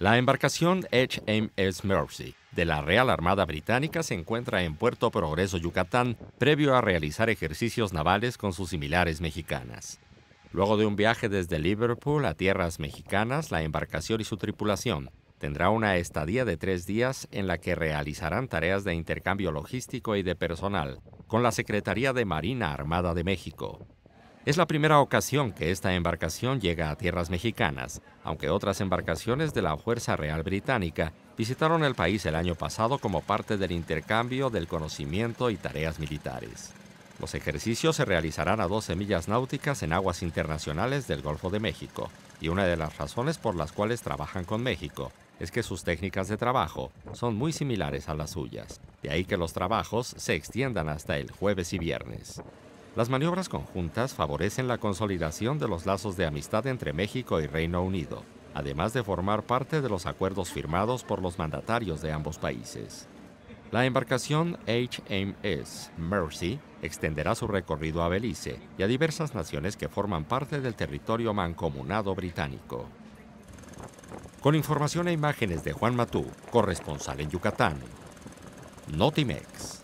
La embarcación HMS Mercy de la Real Armada Británica se encuentra en Puerto Progreso, Yucatán, previo a realizar ejercicios navales con sus similares mexicanas. Luego de un viaje desde Liverpool a tierras mexicanas, la embarcación y su tripulación tendrá una estadía de tres días en la que realizarán tareas de intercambio logístico y de personal con la Secretaría de Marina Armada de México. Es la primera ocasión que esta embarcación llega a tierras mexicanas, aunque otras embarcaciones de la Fuerza Real Británica visitaron el país el año pasado como parte del intercambio del conocimiento y tareas militares. Los ejercicios se realizarán a 12 millas náuticas en aguas internacionales del Golfo de México, y una de las razones por las cuales trabajan con México es que sus técnicas de trabajo son muy similares a las suyas, de ahí que los trabajos se extiendan hasta el jueves y viernes. Las maniobras conjuntas favorecen la consolidación de los lazos de amistad entre México y Reino Unido, además de formar parte de los acuerdos firmados por los mandatarios de ambos países. La embarcación HMS Mercy extenderá su recorrido a Belice y a diversas naciones que forman parte del territorio mancomunado británico. Con información e imágenes de Juan Matú, corresponsal en Yucatán, Notimex.